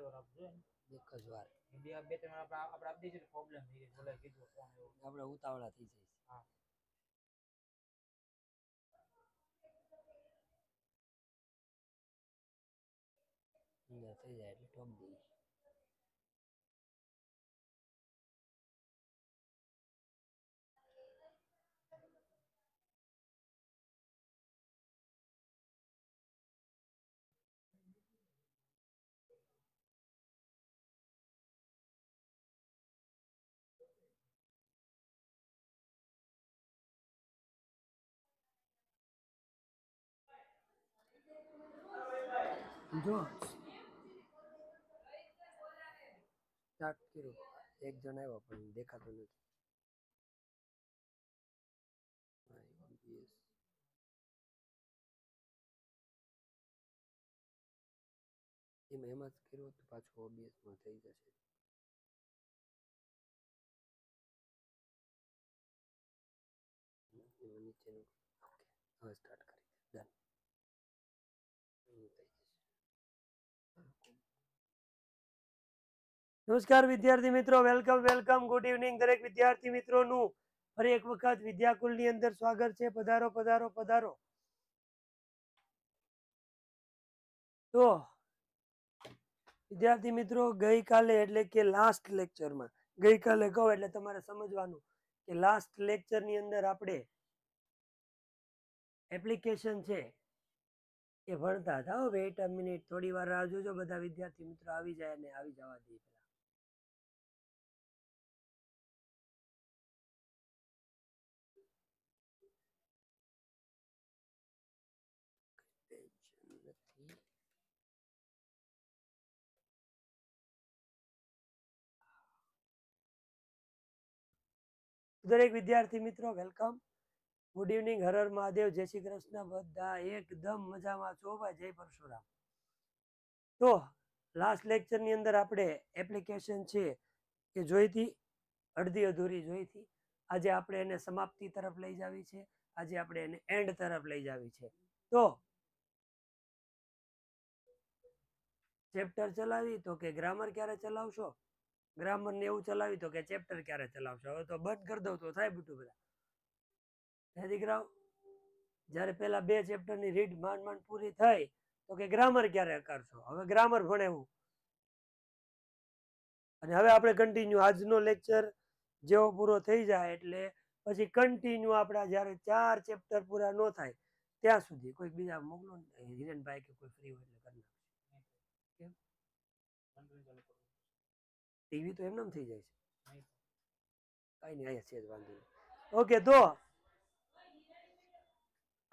એકાદ વાર આપજો એક જ વાર બે બે ત્રણ વાર આપણે આપણે આપી દઈએ પ્રોબ્લેમ થઈ બોલે કીધું ફોન એવો આપણે ઉતાવળા થઈ જાય હા થઈ જાય એટલે ટોપ દઈએ જોશ સ્ટાર્ટ કર્યો એક જણ આવ્યો પણ દેખાતો નથી એમ એમ જ કર્યું તો પાછું ઓબીએસ ઓબીએસમાં થઈ જશે નીચેનું ઓકે હવે સ્ટાર્ટ કરી ડન નમસ્કાર વિદ્યાર્થી મિત્રો વેલકમ વેલકમ ગુડ ઇવનિંગ દરેક વિદ્યાર્થી મિત્રોનું ફરી એક વખત વિદ્યાકુલની અંદર સ્વાગત છે પધારો પધારો પધારો તો વિદ્યાર્થી મિત્રો ગઈકાલે એટલે કે લાસ્ટ લેક્ચરમાં ગઈકાલે કહો એટલે તમારે સમજવાનું કે લાસ્ટ લેક્ચરની અંદર આપણે એપ્લિકેશન છે એ ભણતા હતા વેટ અ મિનિટ થોડી વાર રાહ જોજો બધા વિદ્યાર્થી મિત્રો આવી જાય અને આવી જવા દઈએ દરેક વિદ્યાર્થી મિત્રો વેલકમ ગુડ ઇવનિંગ હરર મહાદેવ જય શ્રી કૃષ્ણ બધા એકદમ મજામાં છો ભાઈ જય પરશુરામ તો લાસ્ટ લેક્ચરની અંદર આપણે એપ્લિકેશન છે કે જોઈતી અડધી અધૂરી જોઈતી આજે આપણે એને સમાપ્તિ તરફ લઈ જાવી છે આજે આપણે એને એન્ડ તરફ લઈ જાવી છે તો ચેપ્ટર ચલાવી તો કે ગ્રામર ક્યારે ચલાવશો ગ્રામર ને એવું ચલાવી કે ચેપ્ટર ક્યારે ચલાવશો હવે તો બંધ કરી દઉં તો થાય બધું બધા હે દીકરાઓ જ્યારે પહેલા બે ચેપ્ટરની રીડ માંડ માંડ પૂરી થઈ તો કે ગ્રામર ક્યારે કરશો હવે ગ્રામર ભણેવું અને હવે આપણે કન્ટિન્યુ આજનો લેક્ચર જેવો પૂરો થઈ જાય એટલે પછી કન્ટિન્યુ આપણા જયારે ચાર ચેપ્ટર પૂરા ન થાય ત્યાં સુધી કોઈ બીજા મોકલો હિરેનભાઈ કે કોઈ ફ્રી હોય ટીવી તો એમને થઈ જાય છે કઈ નહીં અહીંયા છે જ વાંધો ઓકે તો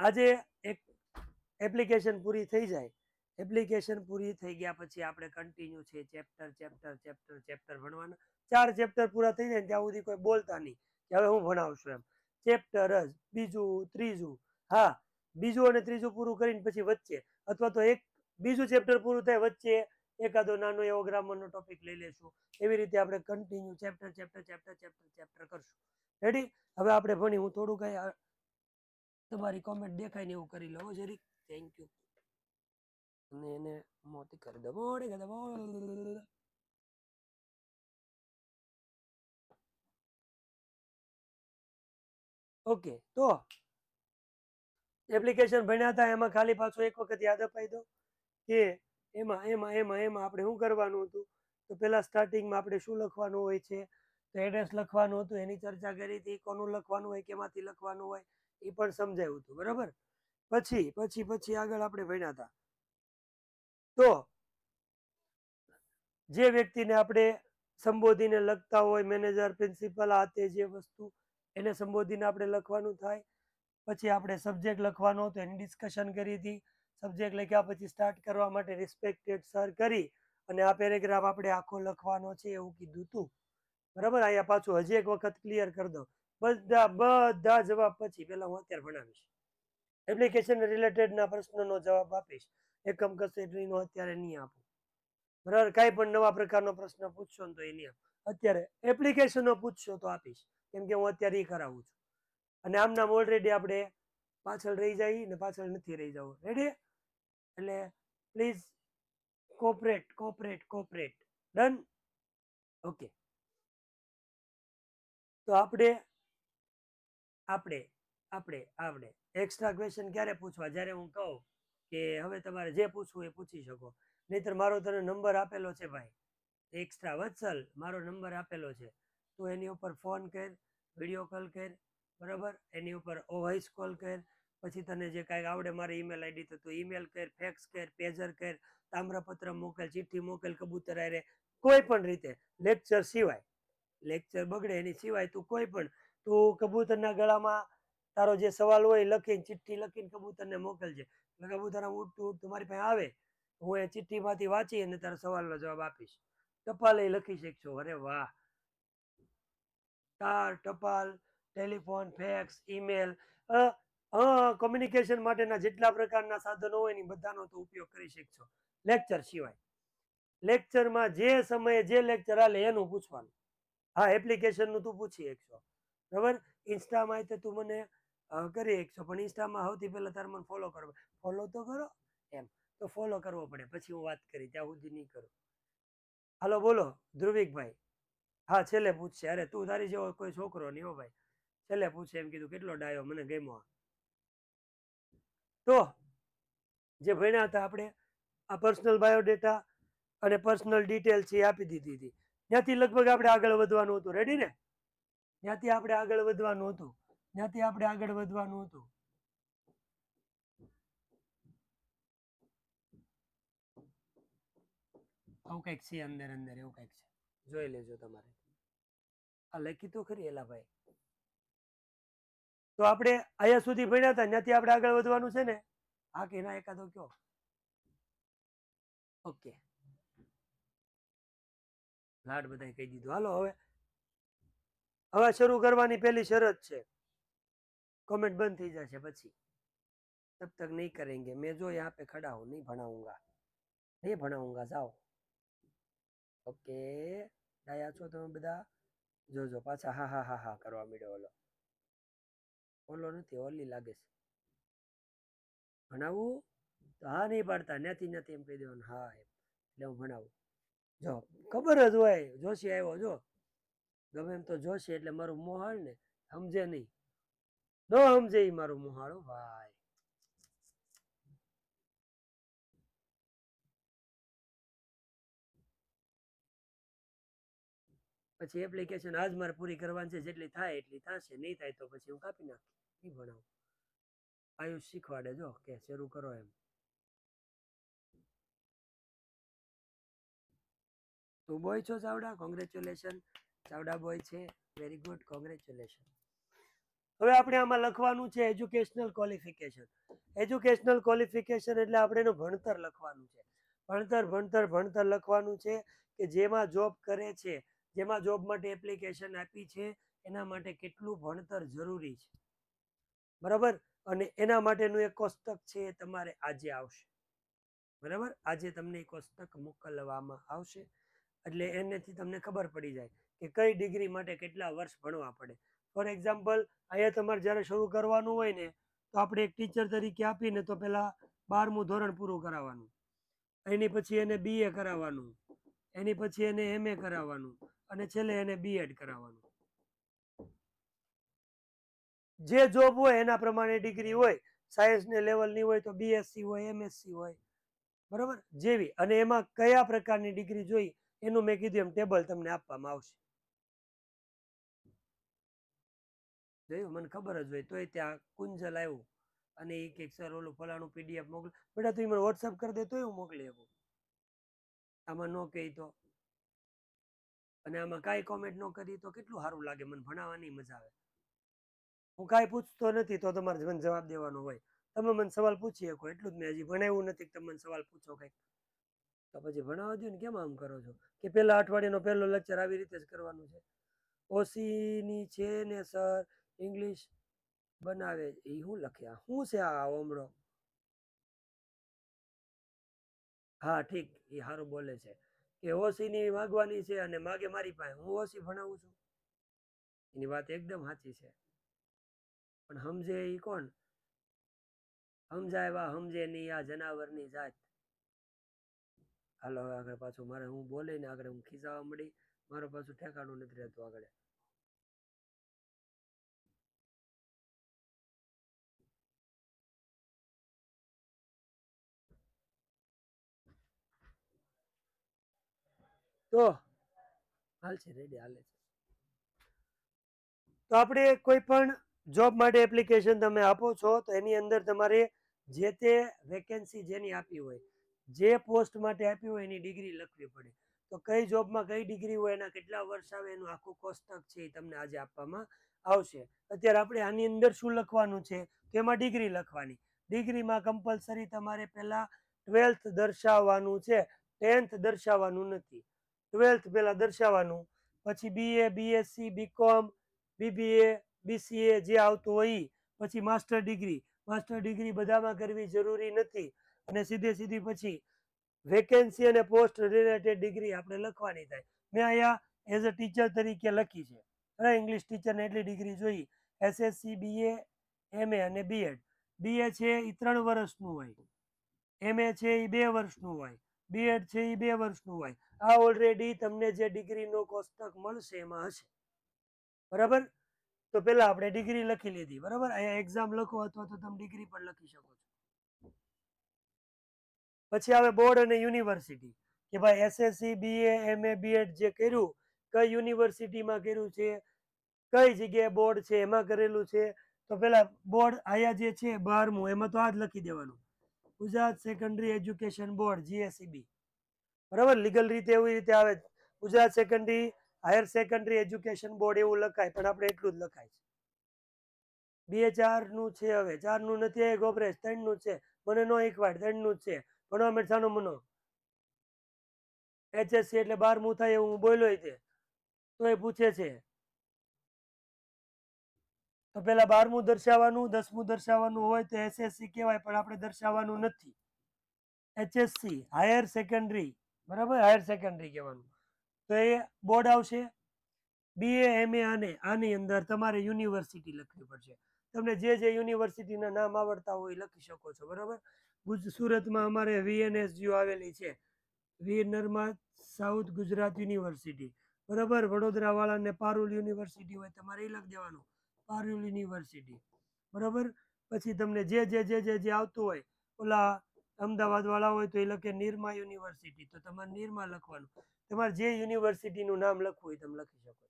આજે એક એપ્લિકેશન પૂરી થઈ જાય એપ્લિકેશન પૂરી થઈ ગયા પછી આપણે કન્ટિન્યુ છે ચેપ્ટર ચેપ્ટર ચેપ્ટર ચેપ્ટર ભણવાના ચાર ચેપ્ટર પૂરા થઈ જાય ત્યાં સુધી કોઈ બોલતા નહીં કે હવે હું ભણાવશું એમ ચેપ્ટર જ બીજું ત્રીજું હા બીજું અને ત્રીજું પૂરું કરીને પછી વચ્ચે અથવા તો એક બીજું ચેપ્ટર પૂરું થાય વચ્ચે એકાદો નાનો એવો ગ્રામરનો ટોપિક લઈ લેશું એવી રીતે આપણે continue chapter chapter chapter chapter chapter કરશું રેડી હવે આપણે ભણી હું થોડું કંઈ તમારી કોમેન્ટ દેખાય ને એવું કરી લઉં જરી થેન્ક યુ અને એને મોતી કરી દો કરી દો ઓકે તો એપ્લિકેશન ભણ્યા હતા એમાં ખાલી પાછું એક વખત યાદ અપાઈ દો કે એમાં એમાં એમાં એમાં આપણે શું કરવાનું હતું તો પહેલાં સ્ટાર્ટિંગમાં આપણે શું લખવાનું હોય છે તો એડ્રેસ લખવાનું હતું એની ચર્ચા કરી હતી કોનું લખવાનું હોય કેમાંથી લખવાનું હોય એ પણ સમજાયું હતું બરાબર પછી પછી પછી આગળ આપણે ભણ્યા હતા તો જે વ્યક્તિને આપણે સંબોધીને લખતા હોય મેનેજર પ્રિન્સિપલ આ તે જે વસ્તુ એને સંબોધીને આપણે લખવાનું થાય પછી આપણે સબ્જેક્ટ લખવાનો હતો એની ડિસ્કશન કરી હતી સબ્જેક્ટ લખ્યા પછી સ્ટાર્ટ કરવા માટે રિસ્પેક્ટેડ સર કરી અને આ પેરેગ્રાફ આપણે આખો લખવાનો છે એવું કીધું હતું બરાબર અહીંયા પાછું હજી એક વખત ક્લિયર કરી દો બધા બધા જવાબ પછી પહેલાં હું અત્યારે ભણાવીશ એપ્લિકેશન રિલેટેડના પ્રશ્નોનો જવાબ આપીશ એકમ કસેટરીનો અત્યારે નહીં આપું બરાબર કાંઈ પણ નવા પ્રકારનો પ્રશ્ન પૂછશો ને તો એ નહીં અત્યારે એપ્લિકેશનો પૂછશો તો આપીશ કેમ કે હું અત્યારે એ કરાવું છું અને આમનામ ઓલરેડી આપણે પાછળ રહી જઈએ ને પાછળ નથી રહી જવું રેડી એટલે please cooperate cooperate cooperate done okay તો આપણે આપણે આપણે આપણે એક્સ્ટ્રા ક્વેશ્ચન ક્યારે પૂછવા જ્યારે હું કહું કે હવે તમારે જે પૂછવું એ પૂછી શકો નહીતર મારો તને નંબર આપેલો છે ભાઈ એક્સ્ટ્રા વત્સલ મારો નંબર આપેલો છે તું એની ઉપર ફોન કર વિડીયો કોલ કર બરાબર એની ઉપર વોઇસ કોલ કર પછી તને જે કાંઈ આવડે મારે ઈમેલ આઈડી તો તું ઈમેલ કર ફેક્સ કર પેજર કર તામ્રપત્ર મોકલ ચિઠ્ઠી મોકલ કબૂતર આરે કોઈ પણ રીતે લેક્ચર સિવાય લેક્ચર બગડે એની સિવાય તું કોઈ પણ તું કબૂતરના ગળામાં તારો જે સવાલ હોય લખીને ચિઠ્ઠી લખીને કબૂતરને મોકલજે કબૂતર ઉડતું ઉડતું મારી પાસે આવે હું એ ચિઠ્ઠીમાંથી વાંચી અને તારો સવાલનો જવાબ આપીશ ટપાલ એ લખી શકશો અરે વાહ તાર ટપાલ ટેલિફોન ફેક્સ ઈમેલ કોમ્યુનિકેશન માટેના જેટલા પ્રકારના સાધનો હોય એની બધાનો તો ઉપયોગ કરી શકશો લેક્ચર સિવાય લેક્ચરમાં જે સમયે જે લેક્ચર આલે એનું પૂછવાનું હા એપ્લિકેશનનું તું પૂછી શકશો બરાબર ઇન્સ્ટામાં તે તું મને કરી એકશો પણ ઇન્સ્ટામાં સૌથી પહેલાં તારે મને ફોલો કરો ફોલો તો કરો એમ તો ફોલો કરવો પડે પછી હું વાત કરી ત્યાં સુધી નહીં કરું હાલો બોલો ધ્રુવિકભાઈ હા છેલ્લે પૂછશે અરે તું તારી જેવો કોઈ છોકરો નહીં હો ભાઈ છેલ્લે પૂછે એમ કીધું કેટલો ડાયો મને ગમ્યો તો જે ભણ્યા હતા આપણે આ પર્સનલ બાયોડેટા અને પર્સનલ ડિટેલ છે આપી દીધી હતી ત્યાંથી લગભગ આપણે આગળ વધવાનું હતું રેડી ને ત્યાંથી આપણે આગળ વધવાનું હતું ત્યાંથી આપણે આગળ વધવાનું હતું આવું કંઈક છે અંદર અંદર એવું કંઈક છે જોઈ લેજો તમારે આ લખી તો ખરી એલા ભાઈ તો આપણે અહીંયા સુધી ભણ્યા હતા ત્યાંથી આપણે આગળ વધવાનું છે ને આ કે એના એકાદો કયો ઓકે લાડ બધા કહી દીધું હાલો હવે હવે શરૂ કરવાની પેલી શરત છે કોમેન્ટ બંધ થઈ જશે પછી તબ તક નહીં કરેંગે મેં જો યહાં પે ખડા હું નહીં ભણાવુંગા નહીં ભણાવુંગા જાઓ ઓકે ડાયા છો તમે બધા જોજો પાછા હા હા હા હા કરવા મળ્યો ઓલો ઓલો નથી ઓલી લાગે છે ભણાવવું તો હા નહીં પાડતા નથી નથી એમ કહી દેવાનું હા એટલે હું ભણાવું જો ખબર જ હોય જોશી આવ્યો જો ગમે એમ તો જોશી એટલે મારું મોહાળ ને સમજે નહીં નો સમજે એ મારું મોહાળું ભાઈ પછી એપ્લિકેશન આજ મારે પૂરી કરવાની છે જેટલી થાય એટલી થશે નહીં થાય તો પછી હું કાપી નાખું એ ભણાવું આયુષ શીખવાડે જો કે શરૂ કરો એમ તું બોય છો ચાવડા કોંગ્રેચ્યુલેશન ચાવડા બોય છે વેરી ગુડ કોંગ્રેચ્યુલેશન હવે આપણે આમાં લખવાનું છે એજ્યુકેશનલ ક્વોલિફિકેશન એજ્યુકેશનલ ક્વોલિફિકેશન એટલે આપણે એનું ભણતર લખવાનું છે ભણતર ભણતર ભણતર લખવાનું છે કે જેમાં જોબ કરે છે જેમાં જોબ માટે એપ્લિકેશન આપી છે એના માટે કેટલું ભણતર જરૂરી છે બરાબર અને એના માટેનું એક કોષ્ટક છે એ તમારે આજે આવશે બરાબર આજે તમને એ કોષ્ટક મોકલવામાં આવશે એટલે એનેથી તમને ખબર પડી જાય કે કઈ ડિગ્રી માટે કેટલા વર્ષ ભણવા પડે ફોર એક્ઝામ્પલ અહીંયા તમારે જ્યારે શરૂ કરવાનું હોય ને તો આપણે એક ટીચર તરીકે આપીને તો પહેલાં બારમું ધોરણ પૂરું કરાવવાનું એની પછી એને બીએ કરાવવાનું એની પછી એને એમએ કરાવવાનું અને છેલ્લે એને બીએડ કરાવવાનું જે જોબ હોય એના પ્રમાણે ડિગ્રી હોય સાયન્સને લેવલની હોય તો બીએસસી હોય એમએસસી હોય બરોબર જેવી અને એમાં કયા પ્રકારની ડિગ્રી જોઈ એનું મેં કીધું એમ ટેબલ તમને આપવામાં આવશે જોયું મને ખબર જ હોય તોય ત્યાં કુંજલ આવ્યું અને એ કે સર ઓલું ફલાણું પીડીએફ મોકલ બેટા તું મને વોટ્સઅપ કરી દે તોય હું મોકલી શકું આમાં ન કહી તો અને આમાં કાંઈ કોમેન્ટ ન કરી તો કેટલું સારું લાગે મને ભણાવવાની મજા આવે હું કાંઈ પૂછતો નથી તો તમારે મને જવાબ દેવાનો હોય તમે મને સવાલ પૂછી શકો એટલું જ મેં હજી ભણાવ્યું નથી કે તમે મને સવાલ પૂછો કંઈક તો પછી ભણાવવા દો ને કેમ આમ કરો છો કે પહેલા અઠવાડિયાનો પહેલો લેક્ચર આવી રીતે જ કરવાનું છે ઓસીની છે ને સર ઇંગ્લિશ બનાવે એ હું લખ્યા શું છે આ ઓમડો હા ઠીક એ સારું બોલે છે કે ઓસીની માગવાની છે અને માગે મારી પાસે હું ઓસી ભણાવું છું એની વાત એકદમ સાચી છે પણ સમજે એ કોણ સમજાયવા સમજે નહીં આ જનાવરની જાત હાલો હવે આગળ પાછું મારે હું બોલીને આગળ હું ખીજાવા મળી મારો પાછું ઠેકાણું નથી રહેતું આગળ તો હાલ છે રેડી હાલે છે તો આપણે કોઈ પણ જોબ માટે એપ્લિકેશન તમે આપો છો તો એની અંદર તમારે જે તે વેકેન્સી જેની આપી હોય જે પોસ્ટ માટે આપી હોય એની ડિગ્રી લખવી પડે તો કઈ જોબમાં કઈ ડિગ્રી હોય એના કેટલા વર્ષ આવે એનું આખું કોષ્ટક છે એ તમને આજે આપવામાં આવશે અત્યારે આપણે આની અંદર શું લખવાનું છે કે એમાં ડિગ્રી લખવાની ડિગ્રીમાં કમ્પલસરી તમારે પહેલાં ટ્વેલ્થ દર્શાવવાનું છે ટેન્થ દર્શાવવાનું નથી ટ્વેલ્થ પહેલાં દર્શાવવાનું પછી BA BSc BCom BBA BCA જે આવતું હોય પછી માસ્ટર ડિગ્રી માસ્ટર ડિગ્રી બધામાં કરવી જરૂરી નથી અને સીધે સીધી પછી વેકેન્સી અને પોસ્ટ રિલેટેડ ડિગ્રી આપણે લખવાની થાય મેં અહીંયા એઝ અ ટીચર તરીકે લખી છે અને ઇંગ્લિશ ટીચરને એટલી ડિગ્રી જોઈ એસએસસી બીએ એમએ અને બીએડ બીએ છે એ ત્રણ વર્ષનું હોય એમએ છે એ બે વર્ષનું હોય બીએડ છે એ બે વર્ષનું હોય આ ઓલરેડી તમને જે ડિગ્રીનો કોષ્ટક મળશે એમાં હશે બરાબર તો પહેલાં આપણે ડિગ્રી લખી લીધી બરાબર અહીંયા એક્ઝામ લખો અથવા તો તમે ડિગ્રી પણ લખી શકો છો પછી આવે બોર્ડ અને યુનિવર્સિટી કે ભાઈ એસએસસી બીએ એમએ બીએડ જે કર્યું કઈ યુનિવર્સિટીમાં કર્યું છે કઈ જગ્યાએ બોર્ડ છે એમાં કરેલું છે તો પહેલા બોર્ડ આયા જે છે બારમું એમાં તો આ જ લખી દેવાનું Gujarat secondary education board GSCB બરાબર લીગલ રીતે એવી રીતે આવે Gujarat secondary higher secondary education board એવું લખાય પણ આપણે એટલું જ લખાય છે બે ચારનું છે હવે ચારનું નથી એ ગોબરેજ ત્રણનું છે મને નો એકવાર ત્રણનું છે ભણવા મેઠાનો મનો એચએસસી એટલે બારમું થાય એવું હું બોલ્યો તે તો એ પૂછે છે તો પેલા બારમું દર્શાવવાનું દસમું દર્શાવવાનું હોય તો એસએસસી કહેવાય પણ આપણે દર્શાવવાનું નથી એચએસસી હાયર સેકન્ડરી બરાબર હાયર સેકન્ડરી કહેવાનું તો એ બોર્ડ આવશે બી બીએ એમએ અને આની અંદર તમારે યુનિવર્સિટી લખવી પડશે તમને જે જે યુનિવર્સિટીના નામ આવડતા હોય લખી શકો છો બરાબર ગુજ સુરતમાં અમારે વીએનએસયુ આવેલી છે વીરનરમાં સાઉથ ગુજરાત યુનિવર્સિટી બરાબર વડોદરાવાળાને પારુલ યુનિવર્સિટી હોય તમારે એ લખી દેવાનું પારુલ યુનિવર્સિટી બરાબર પછી તમને જે જે જે જે જે આવતું હોય ઓલા અમદાવાદ વાળા હોય તો એ લખે નિરમા યુનિવર્સિટી તો તમારે નિરમા લખવાનું તમારે જે યુનિવર્સિટીનું નામ લખવું હોય તમે લખી શકો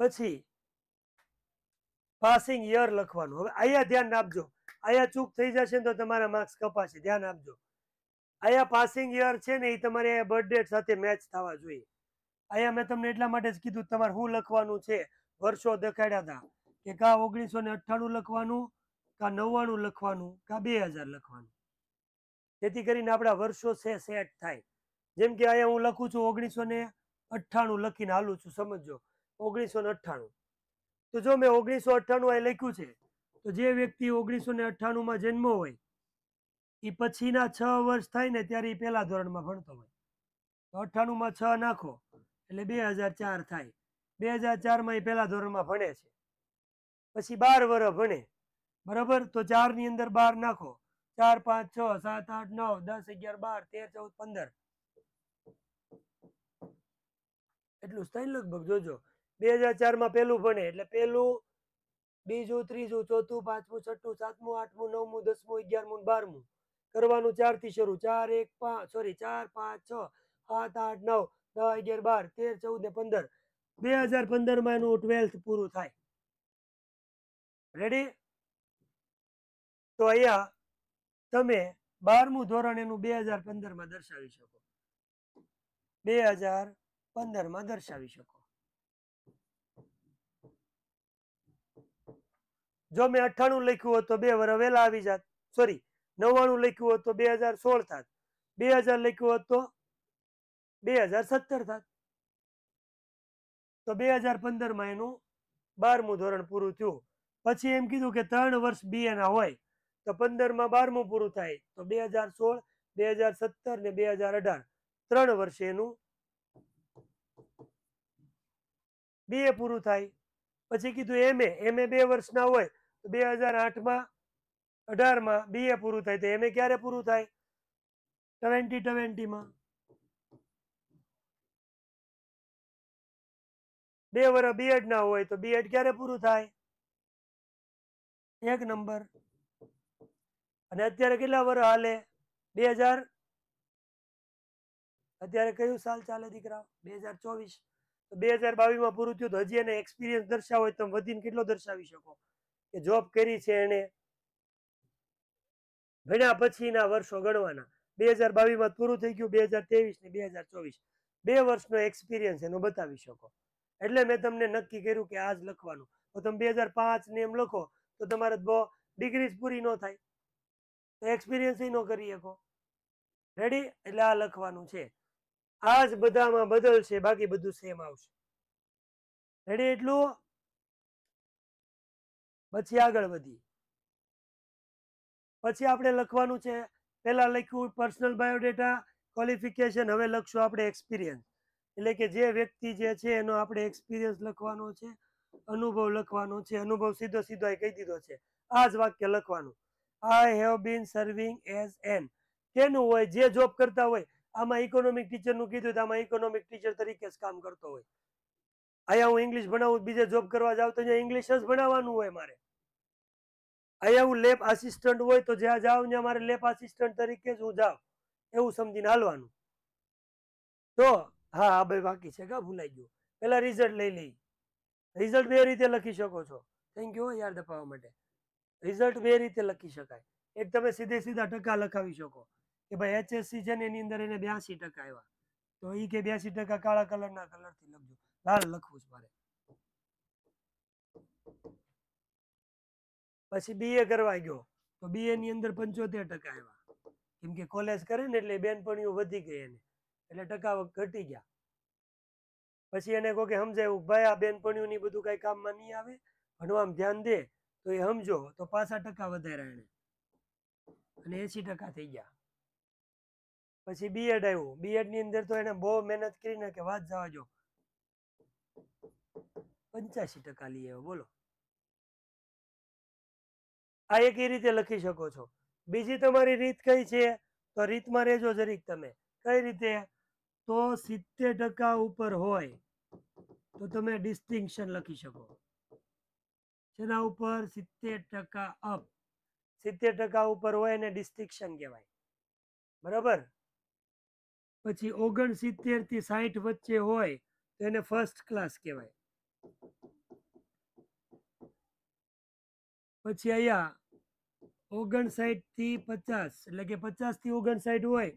છો પછી પાસિંગ યર લખવાનું હવે અહીંયા ધ્યાન આપજો અહીંયા ચૂક થઈ જશે તો તમારા માર્ક્સ કપાશે ધ્યાન આપજો અહીંયા પાસિંગ યર છે ને એ તમારે બર્થ ડેટ સાથે મેચ થવા જોઈએ અહીંયા મેં તમને એટલા માટે જ કીધું તમારે શું લખવાનું છે વર્ષો દેખાડ્યા હતા કે કા ઓગણીસો ને અઠ્ઠાણું લખવાનું કા નવ્વાણું લખવાનું કા બે હજાર લખવાનું જેથી કરીને આપણા વર્ષો છે સેટ થાય જેમ કે અહીંયા હું લખું છું ઓગણીસો ને અઠ્ઠાણું લખીને હાલું છું સમજો ઓગણીસો ને અઠ્ઠાણું તો જો મેં ઓગણીસો અઠ્ઠાણું અહીં લખ્યું છે તો જે વ્યક્તિ ઓગણીસો ને અઠ્ઠાણુંમાં જન્મ હોય એ પછીના છ વર્ષ થાય ને ત્યારે એ પહેલા ધોરણમાં ભણતો હોય તો અઠ્ઠાણુંમાં છ નાખો એટલે બે હજાર ચાર થાય બે હજાર ચારમાં એ પહેલા ધોરણમાં ભણે છે પછી બાર વર્ષ ભણે બરાબર તો ચારની અંદર બાર નાખો ચાર પાંચ છ સાત આઠ નવ દસ અગિયાર બાર તેર ચૌદ પંદર એટલું સ્થાયી લગભગ જોજો બે હજાર ચારમાં પહેલું ભણે એટલે પેલું બીજું ત્રીજું ચોથું પાંચમું છઠ્ઠું સાતમું આઠમું નવમું દસમું અગિયારમું બારમું કરવાનું ચારથી શરૂ ચાર એક પાંચ સોરી ચાર પાંચ છ સાત આઠ નવ દસ અગિયાર બાર તેર ચૌદ ને પંદર બે હજાર પંદરમાં એનું ટ્વેલ્થ પૂરું થાય રેડી તો અહીંયા તમે બારમું ધોરણ એનું બે હજાર પંદરમાં દર્શાવી શકો બે હજાર માં દર્શાવી શકો જો મેં અઠાણું લખ્યું હોત તો બે વર વહેલા આવી જાત સોરી નવ્વાણું લખ્યું હોત તો બે હજાર સોળ થાત બે હજાર લખ્યું હોત તો બે હજાર સત્તર થાત તો બે હજાર માં એનું બારમું ધોરણ પૂરું થયું પછી એમ કીધું કે ત્રણ વર્ષ બીએના હોય તો પંદરમાં બારમું પૂરું થાય તો બે હજાર ને બે ત્રણ વર્ષે બે પૂરું થાય પછી કીધું એમ એ બે વર્ષના હોય તો બે હજાર આઠમાં અઢારમાં બી પૂરું થાય તો એમ ક્યારે પૂરું થાય ટવેન્ટી ટવેન્ટીમાં બે વર્ષ બીએડ ના હોય તો બીએડ ક્યારે પૂરું થાય એક નંબર અને અત્યારે કેટલા વર્ષ હાલે બે હજાર અત્યારે કયું સાલ ચાલે દીકરા બે હજાર ચોવીસ તો બે હજાર બાવીસમાં પૂરું થયું તો હજી એને એક્સપિરિયન્સ દર્શાવો હોય તમે વધીને કેટલો દર્શાવી શકો કે જોબ કરી છે એને ભણ્યા પછીના વર્ષો ગણવાના બે હજાર બાવીસમાં પૂરું થઈ ગયું બે હજાર ત્રેવીસ ને બે હજાર ચોવીસ બે વર્ષનો એક્સપિરિયન્સ એનો બતાવી શકો એટલે મેં તમને નક્કી કર્યું કે આ લખવાનું તો તમે બે હજાર પાંચ ને એમ લખો તો તમારે ડિગ્રીઝ પૂરી ન થાય તો એક્સપિરિયન્સ ન કરી શકો રેડી એટલે આ લખવાનું છે આ જ બધામાં બદલશે બાકી બધું સેમ આવશે રેડી એટલું પછી આગળ વધી પછી આપણે લખવાનું છે પહેલા લખ્યું પર્સનલ બાયોડેટા ક્વોલિફિકેશન હવે લખશું આપણે એક્સપિરિયન્સ એટલે કે જે વ્યક્તિ જે છે એનો આપણે એક્સપિરિયન્સ લખવાનો છે અનુભવ લખવાનો છે અનુભવ સીધો સીધો કહી દીધો છે આ જ વાક્ય લખવાનું I have been serving as an કેનું હોય જે જોબ કરતા હોય આમાં ઇકોનોમિક ટીચર નું કીધું તો આમાં ઇકોનોમિક ટીચર તરીકે જ કામ કરતો હોય અહીંયા હું ઇંગ્લિશ ભણાવું બીજે જોબ કરવા જાઉં તો અહીંયા ઇંગ્લિશ જ ભણાવવાનું હોય મારે અહીંયા હું લેબ આસિસ્ટન્ટ હોય તો જ્યાં જાઉં ત્યાં મારે લેબ આસિસ્ટન્ટ તરીકે જ હું જાઉં એવું સમજીને હાલવાનું તો હા હા ભાઈ બાકી છે કા ભૂલાઈ ગયું પેલા રિઝલ્ટ લઈ લઈ રિઝલ્ટ બે રીતે લખી શકો છો થેન્ક યુ યાદ અપાવવા માટે રિઝલ્ટ બે રીતે લખી શકાય એક તમે સીધે સીધા ટકા લખાવી શકો કે ભાઈ એચએસસી છે ને એની અંદર એને બ્યાસી ટકા આવ્યા તો એ કે બ્યાસી ટકા કાળા કલરના કલરથી લખજો લાલ લખવું છે મારે પછી બીએ કરવા ગયો તો બીએ ની અંદર પંચોતેર ટકા આવ્યા કેમ કે કોલેજ કરે ને એટલે બેનપણીઓ વધી ગઈ એને એટલે ટકા ઘટી ગયા પછી એને કહો કે સમજાયું ભાઈ આ બેનપણીઓની બધું કઈ કામમાં નહીં આવે ભણવામાં ધ્યાન દે તો એ સમજો તો પાસા ટકા વધાર્યા એને અને એસી ટકા થઈ ગયા પછી બીએડ આવ્યું બીએડ ની અંદર તો એને બહુ મહેનત કરીને કે વાત જવા જો પંચ્યાસી ટકા લઈ આવ્યો બોલો આ એક એ રીતે લખી શકો છો બીજી તમારી રીત કઈ છે તો રીતમાં રહેજો જરીક તમે કઈ રીતે તો સિત્તેર ટકા ઉપર હોય તો તમે ડિસ્ટિંક્શન લખી શકો જેના ઉપર સિત્તેર ટકા અપ સિત્તેર ટકા ઉપર હોય એને ડિસ્ટિક્શન કહેવાય બરાબર પછી ઓગણ સિત્તેર થી સાહીઠ વચ્ચે હોય તો એને ફર્સ્ટ ક્લાસ કહેવાય પછી અહીંયા ઓગણસાઠ થી પચાસ એટલે કે પચાસ થી ઓગણસાઠ હોય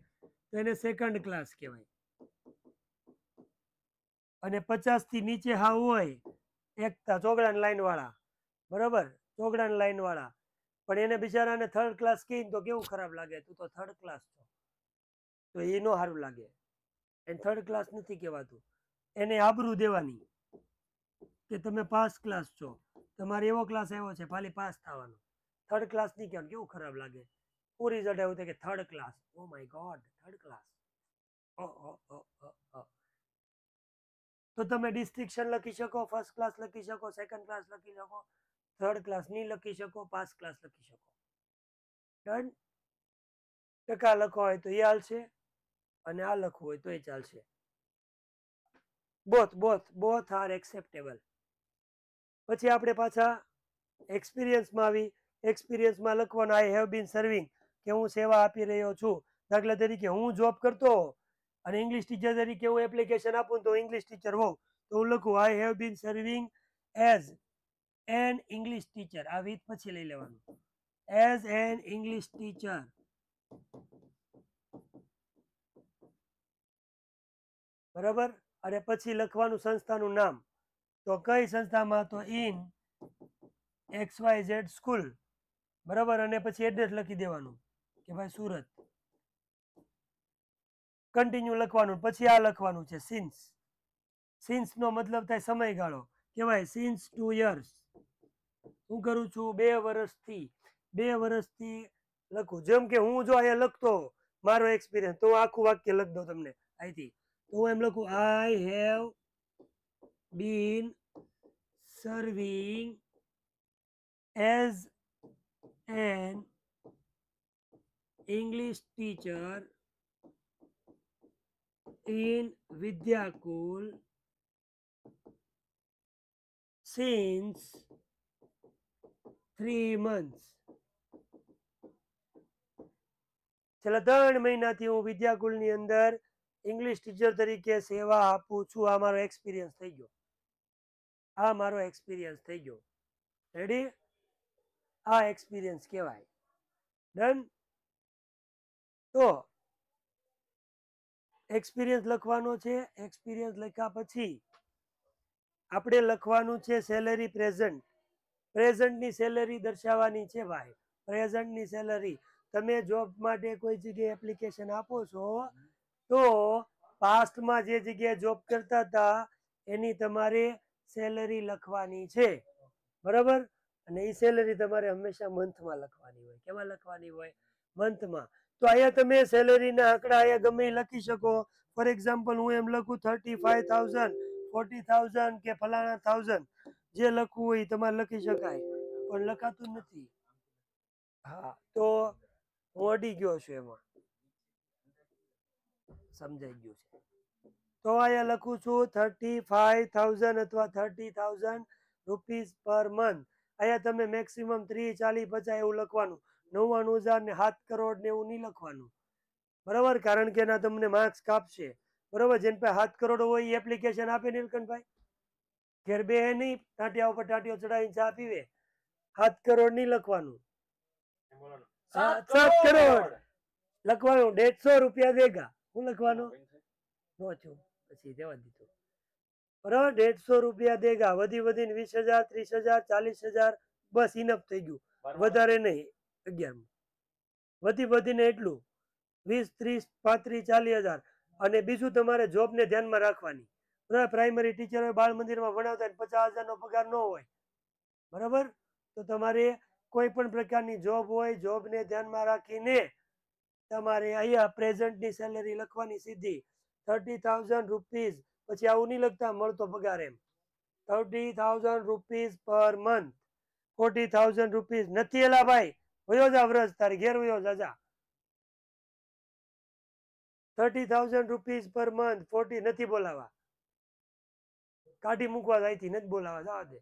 તો એને સેકન્ડ ક્લાસ કહેવાય અને પચાસ થી નીચે હાવ હોય એકતા ચોગડાની લાઈન વાળા બરોબર ચોગડાની લાઈનવાળા પણ એને બિચારાને થર્ડ ક્લાસ કહીને તો કેવું ખરાબ લાગે તું તો થર્ડ ક્લાસ છો તો એ નો સારું લાગે એને થર્ડ ક્લાસ નથી કહેવાતું એને આબરું દેવાની કે તમે પાસ ક્લાસ છો તમારે એવો ક્લાસ આવ્યો છે ખાલી પાસ થવાનો થર્ડ ક્લાસ નહીં કહેવાનું કેવું ખરાબ લાગે હું રિઝલ્ટ આવ્યું કે third class O my God third class તો તમે ડિસ્ટ્રિક્શન લખી શકો ફર્સ્ટ ક્લાસ લખી શકો સેકન્ડ ક્લાસ લખી શકો થર્ડ ક્લાસ નહીં લખી શકો પાસ ક્લાસ લખી શકો ડન ટકા લખવા હોય તો એ હાલશે અને આ લખવું હોય તો એ ચાલશે both both both are acceptable પછી આપણે પાછા એક્સપિરિયન્સમાં આવી એક્સપિરિયન્સમાં લખવાનું આઈ હેવ બીન સર્વિંગ કે હું સેવા આપી રહ્યો છું દાખલા તરીકે હું જોબ કરતો અને ઇંગ્લિશ ટીચર તરીકે હું એપ્લિકેશન આપું તો ઇંગ્લિશ ટીચર હોઉં તો હું લખું I have been serving as an English teacher આ વિથ પછી લઈ લેવાનું એઝ એન ઇંગ્લિશ ટીચર બરાબર અને પછી લખવાનું સંસ્થાનું નામ તો કઈ સંસ્થામાં તો in X Y Z school બરાબર અને પછી એડ્રેસ લખી દેવાનું કે ભાઈ સુરત કન્ટિન્યુ લખવાનું પછી આ લખવાનું છે સિન્સ સિન્સનો મતલબ થાય સમયગાળો કહેવાય સિન્સ ટુ યર્સ હું કરું છું બે વર્ષથી બે વર્ષથી લખું જેમ કે હું જો અહીંયા લખતો મારો એક્સપિરિયન્સ તો આખું વાક્ય લખ દઉં તમને અહીંથી તો હું એમ લખું I have been serving as an English teacher in Vidyakul since three months છેલ્લા ત્રણ મહિનાથી હું વિદ્યાકુલની અંદર ઇંગ્લિશ ટીચર તરીકે સેવા આપું છું આ મારો એક્સપિરિયન્સ થઈ ગયો આ મારો એક્સપિરિયન્સ થઈ ગયો રેડી આ એક્સપિરિયન્સ કહેવાય ડન તો એક્સપિરિયન્સ લખવાનો છે એક્સપિરિયન્સ લખ્યા પછી આપણે લખવાનું છે સેલરી પ્રેઝન્ટ પ્રેઝન્ટની સેલરી દર્શાવવાની છે ભાઈ પ્રેઝન્ટની સેલરી તમે જોબ માટે કોઈ જગ્યાએ એપ્લિકેશન આપો છો તો પાસ્ટમાં જે જગ્યાએ જોબ કરતા હતા એની તમારે સેલરી લખવાની છે બરાબર અને એ સેલરી તમારે હંમેશા મંથમાં લખવાની હોય કેવા લખવાની હોય મંથમાં તો અહીંયા તમે સેલરીના આંકડા અહીંયા ગમે લખી શકો ફોર એક્ઝામ્પલ હું એમ લખું thirty five thousand forty thousand કે ફલાણા થાઉઝન્ડ જે લખવું હોય તમારે લખી શકાય પણ લખાતું નથી હા તો હું અડી ગયો છું એમાં સમજાઈ ગયું છે તો અહીંયા લખું છું થર્ટી ફાઈવ થાઉઝન્ડ અથવા thirty thousand rupees per month અહીંયા તમે મેક્સિમમ ત્રીસ ચાલીસ પચાસ એવું લખવાનું નવ્વાણું હજાર ને સાત કરોડ ને એવું નહીં લખવાનું બરાબર કારણ કે એના તમને માર્ક્સ કાપશે બરોબર જેને પાસે હાથ કરોડો હોય એ એપ્લિકેશન આપે નીલકંઠભાઈ ઘેર બે નહીં ટાંટિયા ઉપર ટાંટિયો ચડાવીને ચા પીવે હાથ કરોડ નહીં લખવાનું સાત કરોડ લખવાનું દેડસો રૂપિયા દેગા હું લખવાનું નોચું પછી દેવા દીધું બરાબર દેડસો રૂપિયા દેગા વધી વધીને વીસ હજાર ત્રીસ હજાર ચાલીસ હજાર બસ ઇનફ થઈ ગયું વધારે નહીં અગિયાર વધી વધીને એટલું વીસ ત્રીસ પાંત્રીસ ચાલીસ હજાર અને બીજું તમારે જોબને ધ્યાનમાં રાખવાની બરાબર પ્રાઇમરી ટીચર હોય બાળ મંદિરમાં ભણાવતા હોય પચાસ હજારનો પગાર ન હોય બરાબર તો તમારે કોઈ પણ પ્રકારની જોબ હોય જોબને ધ્યાનમાં રાખીને તમારે અહીંયા પ્રેઝન્ટની સેલેરી લખવાની સીધી થર્ટી થાઉઝન્ડ રૂપીઝ પછી આવું નહીં લખતા મળતો પગાર એમ thirty thousand rupees per month forty thousand rupees નથી એલા ભાઈ વયો જા વ્રજ તારે ઘેર વયો જાજા thirty thousand rupees per month forty નથી બોલાવા કાઢી મૂકવા જાય થી નથી બોલાવા જવા દે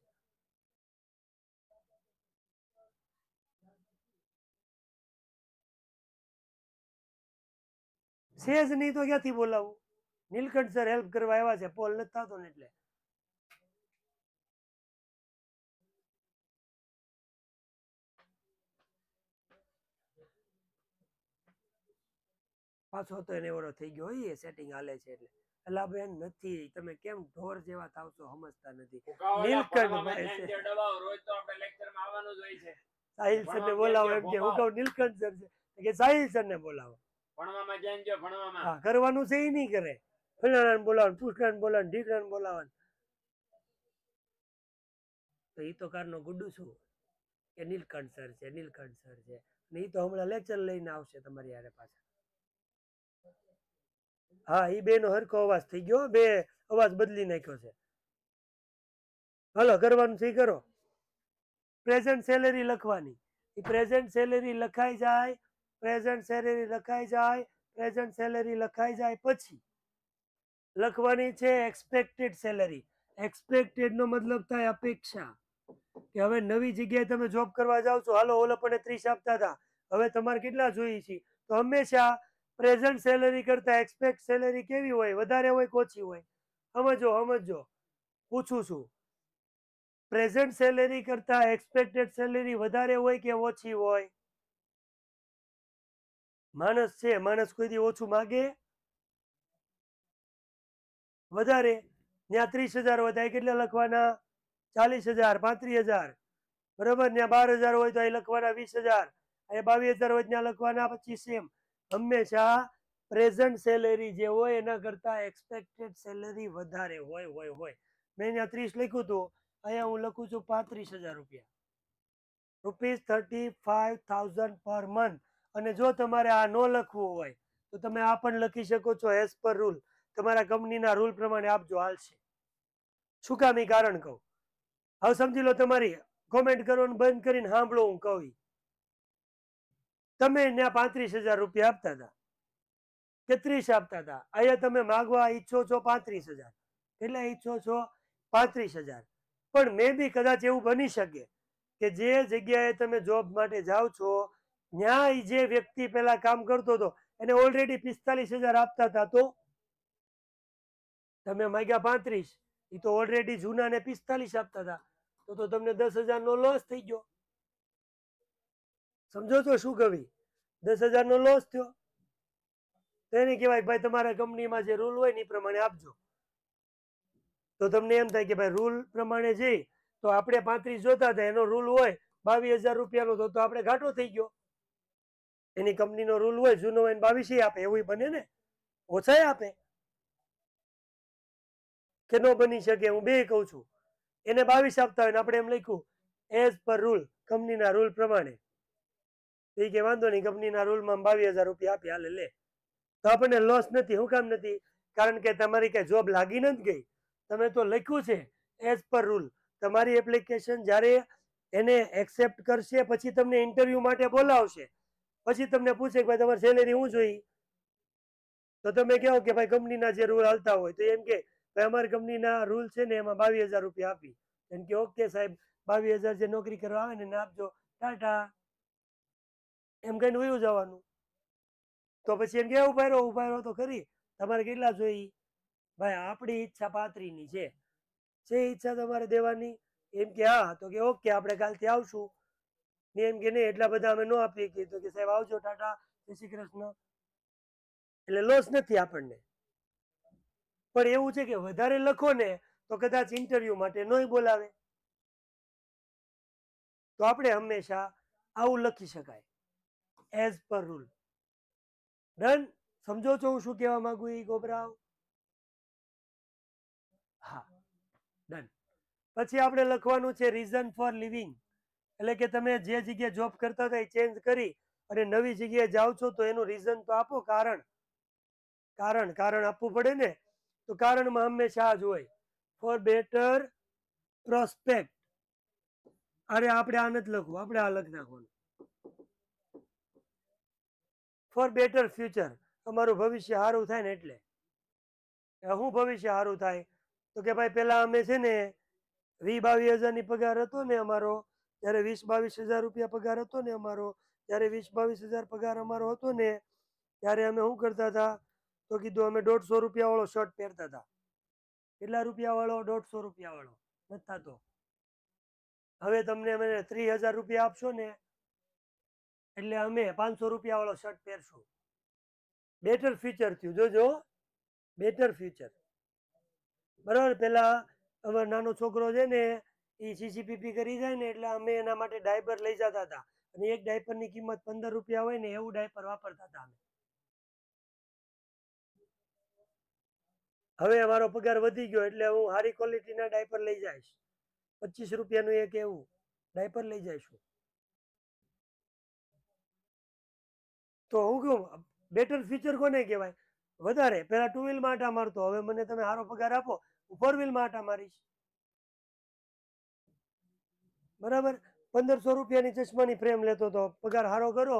સેજ નહીં તો ક્યાંથી બોલાવું નીલકંઠ સર હેલ્પ કરવા આવ્યા છે પોલ નથી થતો ને એટલે પાછો તો એને ઓળો થઈ ગયો હોય સેટિંગ હાલે છે એટલે અલા બેન નથી તમે કેમ ઢોર જેવા થાવ છો સમજતા નથી સાહિલ સર ને બોલાવો એમ કે હું કહું નીલકંઠ સર છે કે સાહિલ સર ને બોલાવો હા કરવાનું છે એ નહીં કરે ફલાણાને બોલાવવાનું પુષ્કરણ બોલાવવાનું ઢીકણાને બોલાવવાનું તો એ તો કાર નો ગુડ્ડુ છું કે નીલકંઠ સર છે નીલકંઠ સર છે ને એ તો હમણાં લેક્ચર લઈને આવશે તમારી યારે પાછા હા એ બેનો હરખો અવાજ થઈ ગયો બે અવાજ બદલી નાખ્યો છે હલો કરવાનું છે કરો પ્રેઝન્ટ સેલેરી લખવાની એ પ્રેઝન્ટ સેલેરી લખાઈ જાય પ્રેઝન્ટ સેલેરી લખાઈ જાય પ્રેઝન્ટ સેલેરી લખાઈ જાય પછી લખવાની છે એક્સપેક્ટેડ સેલેરી નો મતલબ થાય અપેક્ષા કે હવે નવી જગ્યાએ તમે જોબ કરવા જાવ છો હાલો ઓલો પણ ત્રીસ આપતા હતા હવે તમારે કેટલા જોઈએ છીએ તો હંમેશા પ્રેઝન્ટ સેલેરી કરતા એક્સપેક્ટ સેલેરી કેવી હોય વધારે હોય કે ઓછી હોય સમજો સમજો પૂછું છું પ્રેઝન્ટ સેલેરી કરતા એક્સપેક્ટેડ સેલેરી વધારે હોય કે ઓછી હોય માણસ છે માણસ કોઈથી ઓછું માગે વધારે ત્યાં ત્રીસ હજાર વધારે કેટલા લખવાના ચાલીસ હજાર પાંત્રીસ હજાર બરોબર ત્યાં બાર હજાર હોય તો અહીં લખવાના વીસ હજાર અહીંયા બાવીસ હજાર હોય ત્યાં લખવાના પચીસ એમ હંમેશા પ્રેઝન્ટ સેલેરી જે હોય એના કરતાં એક્સપેક્ટેડ સેલેરી વધારે હોય હોય હોય મેં અહીંયા ત્રીસ લખ્યું હતું અહીંયા હું લખું છું પાંત્રીસ હજાર રૂપિયા rupees thirty five thousand per month અને જો તમારે આ ન લખવું હોય તો તમે આ પણ લખી શકો છો એઝ પર રૂલ તમારા કંપનીના રૂલ પ્રમાણે આપજો હાલશે છુકામી કારણ કહું હવે સમજી લો તમારી કોમેન્ટ કરવાનું બંધ કરીને સાંભળો હું કહું તમે ત્યાં પાંત્રીસ હજાર રૂપિયા આપતા હતા કે ત્રીસ આપતા હતા અહીંયા તમે માગવા ઈચ્છો છો પાંત્રીસ હજાર કેટલા ઈચ્છો છો પાંત્રીસ હજાર પણ મે બી કદાચ એવું બની શકે કે જે જગ્યાએ તમે જોબ માટે જાઓ છો ત્યાં જે વ્યક્તિ પેલા કામ કરતો હતો એને ઓલરેડી પિસ્તાલીસ હજાર આપતા હતા તો તમે માગ્યા પાંત્રીસ એ તો ઓલરેડી જૂના ને પિસ્તાલીસ આપતા હતા તો તમને દસ નો લોસ થઈ ગયો સમજો છો શું કવિ દસ હજારનો લોસ થયો તેને કહેવાય ભાઈ તમારા કંપનીમાં જે રૂલ હોય ને એ પ્રમાણે આપજો તો તમને એમ થાય કે ભાઈ રૂલ પ્રમાણે જઈ તો આપણે પાંત્રીસ જોતા હતા એનો રૂલ હોય બાવીસ હજાર રૂપિયાનો તો આપણે ઘાટો થઈ ગયો એની કંપનીનો રૂલ હોય જૂનો હોય બાવીસ આપે એવું બને ને ઓછા આપે કે ન બની શકે હું બે કહું છું એને બાવીસ આપતા હોય ને આપણે એમ લખ્યું એઝ પર રૂલ કંપનીના રૂલ પ્રમાણે એ કે વાંધો નહીં કંપનીના રૂલમાં બાવીસ હજાર રૂપિયા આપી લે તો આપણને લોસ નથી શું કામ નથી કારણ કે તમારી કાંઈ જોબ લાગી નથી ગઈ તમે તો લખ્યું છે એઝ પર રૂલ તમારી એપ્લિકેશન જ્યારે એને એક્સેપ્ટ કરશે પછી તમને ઇન્ટરવ્યૂ માટે બોલાવશે પછી તમને પૂછે કે ભાઈ તમારે સેલેરી શું જોઈ તો તમે કહો કે ભાઈ કંપનીના જે રૂલ હાલતા હોય તો એમ કે ભાઈ અમારી કંપનીના રૂલ છે ને એમાં બાવીસ હજાર રૂપિયા આપી એમ કે ઓકે સાહેબ બાવીસ હજાર જે નોકરી કરવા આવે ને આપજો ટાટા એમ કઈ વયું જવાનું તો પછી એમ કે ઉભા રહ્યો ઉભા રહ્યો તો કરી તમારે કેટલા જોઈએ ભાઈ આપણી ઈચ્છા પાત્રીની છે જે ઈચ્છા તમારે દેવાની એમ કે હા તો કે ઓકે આપણે કાલથી આવશું ને એમ કે નહીં એટલા બધા અમે ન આપીએ કે તો કે સાહેબ આવજો ટાટા શ્રી કૃષ્ણ એટલે લોસ નથી આપણને પણ એવું છે કે વધારે લખો ને તો કદાચ ઇન્ટરવ્યુ માટે નહીં બોલાવે તો આપણે હંમેશા આવું લખી શકાય એઝ પર રૂલ ડન સમજો છો હું શું કહેવા માંગુ એ ગોબરાવ હા ડન પછી આપણે લખવાનું છે રીઝન ફોર લિવિંગ એટલે કે તમે જે જગ્યાએ જોબ કરતા હતા એ ચેન્જ કરી અને નવી જગ્યાએ જાઓ છો તો એનું રીઝન તો આપો કારણ કારણ કારણ આપવું પડે ને તો કારણમાં હંમેશા જ હોય ફોર બેટર પ્રોસ્પેક્ટ અરે આપણે આ નથી લખવું આપણે આ લખ નાખવાનું ફોર બેટર ફ્યુચર અમારું ભવિષ્ય સારું થાય ને એટલે શું ભવિષ્ય સારું થાય તો કે ભાઈ પહેલાં અમે છે ને વી બાવીસ હજારની પગાર હતો ને અમારો જ્યારે વીસ બાવીસ હજાર રૂપિયા પગાર હતો ને અમારો જ્યારે વીસ બાવીસ હજાર પગાર અમારો હતો ને ત્યારે અમે શું કરતા હતા તો કીધું અમે દોઢસો રૂપિયાવાળો શર્ટ પહેરતા હતા કેટલા રૂપિયાવાળો દોઢસો રૂપિયાવાળો નથી થતો હવે તમને અમે ત્રીસ હજાર રૂપિયા આપશો ને એટલે અમે પાંચસો રૂપિયાવાળો શર્ટ પહેરશું બેટર ફ્યુચર થયું જોજો બેટર ફ્યુચર બરાબર પહેલાં હવે નાનો છોકરો છે ને એ સીસીપીપી કરી જાય ને એટલે અમે એના માટે ડાયપર લઈ જતા હતા અને એક ડાયપરની કિંમત પંદર રૂપિયા હોય ને એવું ડાયપર વાપરતા હતા અમે હવે અમારો પગાર વધી ગયો એટલે હું સારી ક્વોલિટીના ડાયપર લઈ જઈશ પચીસ રૂપિયાનું એક એવું ડાયપર લઈ જઈશું તો હું કહું બેટર ફ્યુચર કોને કહેવાય વધારે પહેલા ટુ વ્હીલ માં આટા મારતો હવે મને તમે સારો પગાર આપો ફોર વ્હીલ માં મારીશ બરાબર પંદરસો રૂપિયાની ચશ્માની ફ્રેમ લેતો હતો પગાર સારો કરો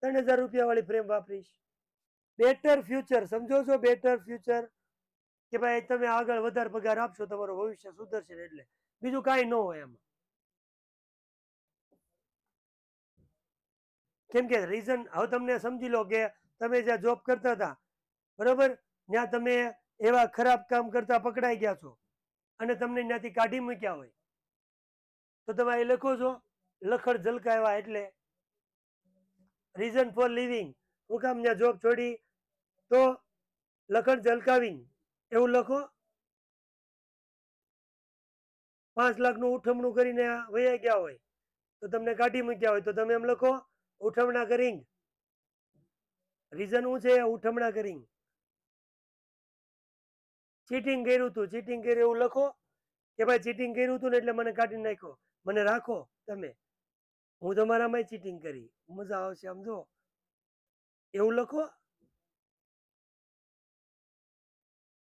ત્રણ હજાર રૂપિયા વાળી ફ્રેમ વાપરીશ બેટર ફ્યુચર સમજો છો બેટર ફ્યુચર કે ભાઈ તમે આગળ વધારે પગાર આપશો તમારું ભવિષ્ય સુધરશે એટલે બીજું કાંઈ ન હોય એમાં કેમ કે રીઝન હવે તમને સમજી લો કે તમે જ્યાં જોબ કરતા હતા બરાબર ત્યાં તમે એવા ખરાબ કામ કરતા પકડાઈ ગયા છો અને તમને ત્યાંથી કાઢી મૂક્યા હોય તો તમે એ લખો છો લખડ જલકાવ્યા એટલે રીઝન ફોર લિવિંગ હું કામ ત્યાં જોબ છોડી તો લખડ ઝલકાવી એવું લખો પાંચ લાખનું ઉઠમણું કરીને વયા ગયા હોય તો તમને કાઢી મૂક્યા હોય તો તમે એમ લખો ઉઠમણા કરિંગ રીઝન શું છે ઉઠમણા કરિંગ ચીટિંગ કર્યું હતું ચીટિંગ કર્યું એવું લખો કે ભાઈ ચીટિંગ કર્યું હતું ને એટલે મને કાઢી નાખો મને રાખો તમે હું તમારામાં ચીટિંગ કરી મજા આવશે સમજો એવું લખો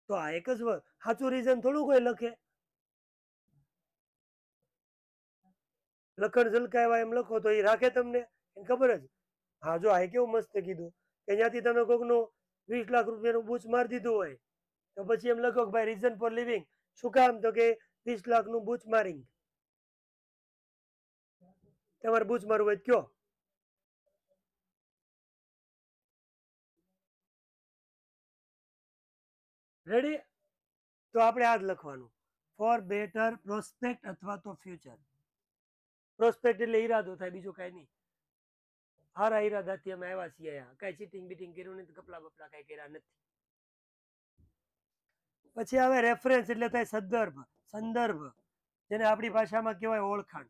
તો આ એક જ સાચું રીઝન થોડું કોઈ લખે લખણ ઝલકાવ્યા એમ લખો તો એ રાખે તમને એને ખબર જ હા જો આ કેવું મસ્ત કીધું કે ત્યાંથી તમે કોકનો વીસ લાખ રૂપિયાનું બૂચ મારી દીધું હોય તો પછી એમ લખો કે ભાઈ રીઝન ફોર લિવિંગ શું કામ તો કે વીસ લાખનું બૂચ મારિંગ તમારે બૂચ મારવું હોય કયો રેડી તો આપણે આ જ લખવાનું ફોર બેટર પ્રોસ્પેક્ટ અથવા તો ફ્યુચર પ્રોસ્પેક્ટ એટલે ઈરાદો થાય બીજું કાંઈ નહીં હારા ઈરાદાથી અમે આવ્યા છીએ અહીંયા કાંઈ ચીટિંગ બીટિંગ કર્યું નથી કપલા બપલા કાંઈ કર્યા નથી પછી આવે રેફરન્સ એટલે થાય સંદર્ભ સંદર્ભ જેને આપણી ભાષામાં કહેવાય ઓળખાણ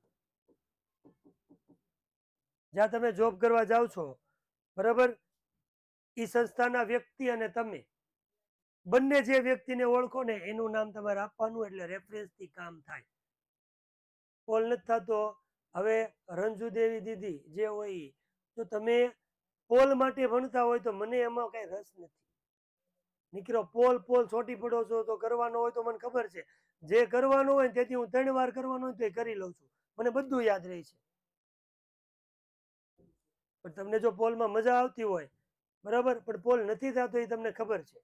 જ્યાં તમે જોબ કરવા જાઓ છો બરાબર એ સંસ્થાના વ્યક્તિ અને તમે બંને જે વ્યક્તિને ઓળખો ને એનું નામ તમારે આપવાનું એટલે રેફરન્સથી કામ થાય કોલ નથી થતો હવે રંજુ દેવી દીદી જે હોય તો તમે પોલ માટે ભણતા હોય તો મને એમાં કઈ રસ નથી નીકળો પોલ પોલ છોટી પડો છો તો કરવાનો હોય તો મને ખબર છે જે કરવાનું હોય તેથી હું ત્રણ વાર કરવાનું હોય તો એ કરી લઉં છું મને બધું યાદ રહે છે પણ તમને જો પોલમાં મજા આવતી હોય બરાબર પણ પોલ નથી થતો એ તમને ખબર છે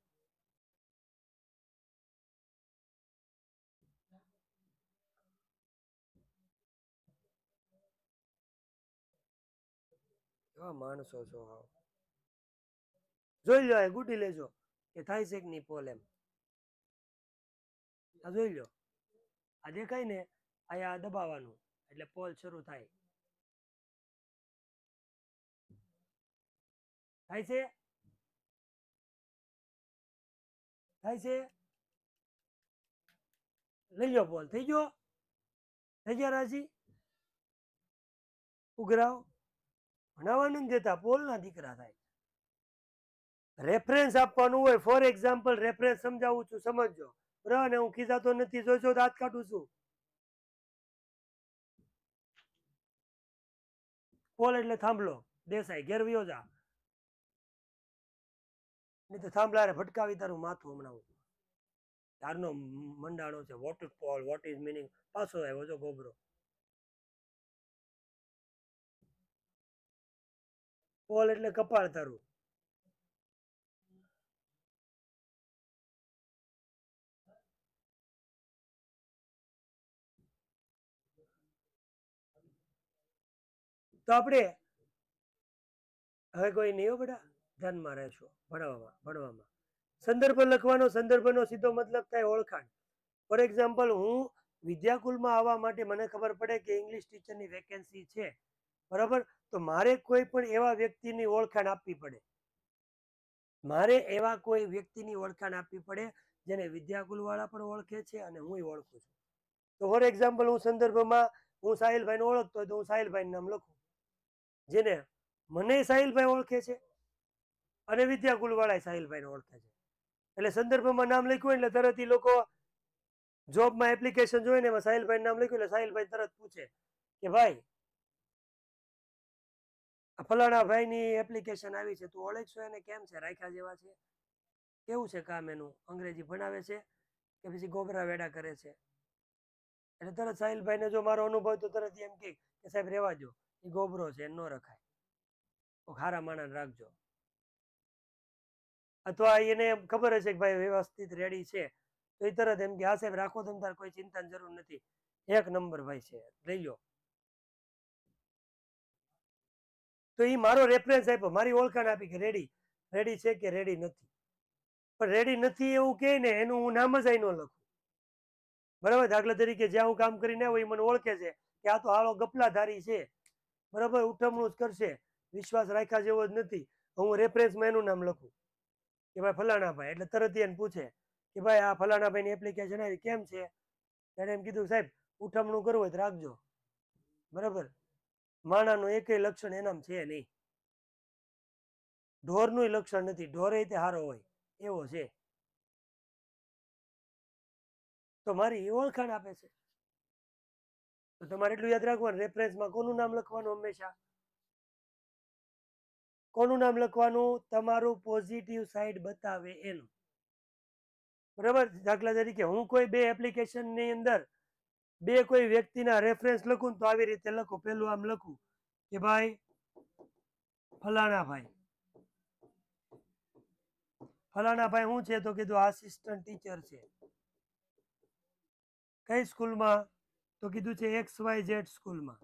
માણસો છો આવ જોઈ લો ગુટી લેજો કે થાય છે કે નહીં પોલ એમ આ જોઈ લો આ દેખાય ને અહીંયા દબાવવાનું એટલે પોલ શરૂ થાય થાય છે થાય છે લઈ લો પોલ થઈ ગયો થઈ ગયા રાજી ઉઘરાવ ભણાવવા નથી દેતા પોલના દીકરા થાય રેફરન્સ આપવાનું હોય ફોર એક્ઝામ્પલ રેફરન્સ સમજાવું છું સમજો બરાબર હું ખીજાતો નથી જોજો દાંત કાઢું છું પોલ એટલે થાંભલો દેસાઈ ઘેરવ્યો જા નહીં તો થાંભલા રે ભટકાવી તારું માથું હમણાં તારનો મંડાણો છે what is pole what is meaning પાછો આવ્યો છો ગોબરો પોલ એટલે કપાળ તારું તો આપણે હવે કોઈ નહીં બેટા ધ્યાનમાં રહેશો ભણવામાં ભણવામાં સંદર્ભ લખવાનો સંદર્ભનો સીધો મતલબ થાય ઓળખાણ ફોર એક્ઝામ્પલ હું વિદ્યાકુલમાં આવવા માટે મને ખબર પડે કે ઇંગ્લિશ ટીચરની વેકેન્સી છે બરાબર તો મારે કોઈ પણ એવા વ્યક્તિની ઓળખાણ આપવી પડે મારે એવા કોઈ વ્યક્તિની ઓળખાણ આપવી પડે જેને વિદ્યાકુલવાળા પણ ઓળખે છે અને હું ઓળખું છું તો ફોર એક્ઝામ્પલ હું સંદર્ભમાં હું સાહિલભાઈને ઓળખતો હોય તો હું સાહિલભાઈ નામ લખું જેને મને સાહિલભાઈ ઓળખે છે અને વિદ્યાકુલવાળા સાહિલભાઈને ઓળખે છે એટલે સંદર્ભમાં નામ લખ્યું એટલે તરત એ લોકો જોબમાં એપ્લિકેશન જોઈને એમાં સાહિલભાઈ નામ લખ્યું એટલે સાહિલભાઈ તરત પૂછે કે ભાઈ ફલાણા ભાઈની એપ્લિકેશન આવી છે તું ઓળખશો એને કેમ છે રાખ્યા જેવા છે કેવું છે કામ એનું અંગ્રેજી ભણાવે છે કે પછી ગોબરા વેડા કરે છે એટલે તરત સાહિલભાઈ સાહિલભાઈને જો મારો અનુભવ તો તરત એમ કે સાહેબ રેવા દો એ ગોબરો છે ન રખાય ખારા માણસ રાખજો અથવા એને ખબર હશે કે ભાઈ વ્યવસ્થિત રેડી છે તો એ તરત એમ કે હા સાહેબ રાખો તમ તાર કોઈ ચિંતાની જરૂર નથી એક નંબર ભાઈ છે લઈ લો તો એ મારો રેફરન્સ આપ્યો મારી ઓળખાણ આપી કે રેડી રેડી છે કે રેડી નથી પણ રેડી નથી એવું કહે ને એનું હું નામ જ અહીં ન લખું બરાબર દાખલા તરીકે જ્યાં હું કામ કરીને આવું એ મને ઓળખે છે કે આ તો હાળો ગપલાધારી છે બરાબર ઉઠમણું જ કરશે વિશ્વાસ રાખ્યા જેવો જ નથી હું રેફરન્સમાં એનું નામ લખું કે ભાઈ ફલાણા ભાઈ એટલે તરત એને પૂછે કે ભાઈ આ ફલાણા ભાઈની એપ્લિકેશન આવી કેમ છે ત્યારે એમ કીધું સાહેબ ઉઠમણું કરવું હોય તો રાખજો બરાબર માણાનું એકેય લક્ષણ એનામ છે નહીં ઢોરનું લક્ષણ નથી ઢોરે તે હારો હોય એવો છે તો મારી ઓળખાણ આપે છે તો તમારે એટલું યાદ રાખવાનું રેફરન્સમાં કોનું નામ લખવાનું હંમેશા કોનું નામ લખવાનું તમારું પોઝિટિવ સાઈડ બતાવે એનું બરાબર દાખલા તરીકે હું કોઈ બે એપ્લિકેશનની અંદર બે કોઈ વ્યક્તિના રેફરન્સ લખું તો આવી રીતે લખું પેલું આમ લખું કે ભાઈ ફલાણા ભાઈ ફલાણા ભાઈ શું છે તો કીધું આસિસ્ટન્ટ ટીચર છે કઈ સ્કૂલમાં તો કીધું છે એક્સ વાય ઝેડ સ્કૂલમાં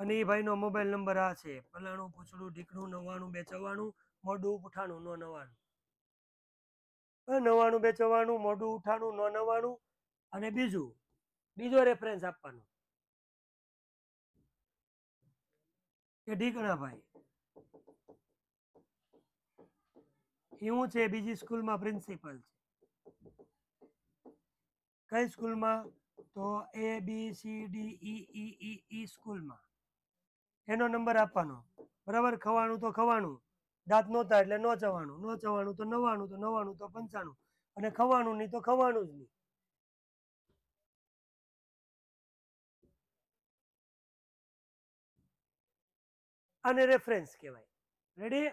અને એ ભાઈનો મોબાઈલ નંબર આ છે ફલાણું પૂછડું ઢીકણું નવાણું બે ચવાણું મોઢું ઉઠાણું નો નવાણું નવ્વાણું બે ચવાણું મોઢું ઉઠાણું નો નવાણું અને બીજું બીજો રેફરન્સ આપવાનો કે ઢીકણાભાઈ એવું છે બીજી સ્કૂલમાં પ્રિન્સિપલ છે કઈ સ્કૂલમાં તો એ બી સી ડી ઈ સ્કૂલમાં એનો નંબર આપવાનો બરાબર ખવાનું તો ખવાનું દાંત નહોતા એટલે ન ચવાનું ન ચવાનું તો નવાનું તો નવાનું તો પંચાણું અને ખવાનું નહીં તો ખવાનું જ નહીં અને રેફરન્સ કહેવાય રેડી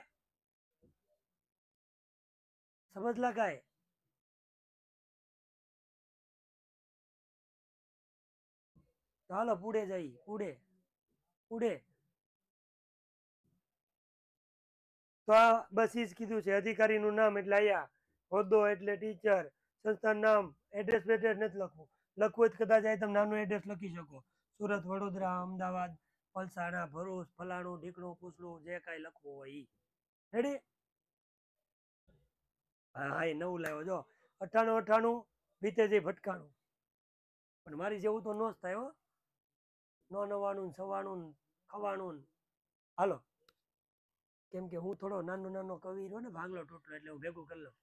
સમજ લગાય ચાલો પૂડે જઈ પૂડે પૂડે તો આ બસ એ કીધું છે અધિકારીનું નામ એટલે અહીંયા હોદ્દો એટલે ટીચર સંસ્થા નામ એડ્રેસ બેડ્રેસ નથી લખવું લખવું હોય કદાચ અહીં તમે નાનું એડ્રેસ લખી શકો સુરત વડોદરા અમદાવાદ પલસાણા ભરૂચ ફલાણું ઢીકણું પૂછલું જે કાંઈ લખવું હોય એ રેડી હા હા એ નવું લાવ્યો જો અઠાણું અઠાણું બીતેજી ભટકાણું પણ મારી જેવું તો નો જ થાય હો નો નવાનું સવાણું ખવાણું હાલો કેમ કે હું થોડો નાનો નાનો કવિ રહ્યો ને ભાગલો ટૂટલો એટલે હું ભેગું કરી લઉં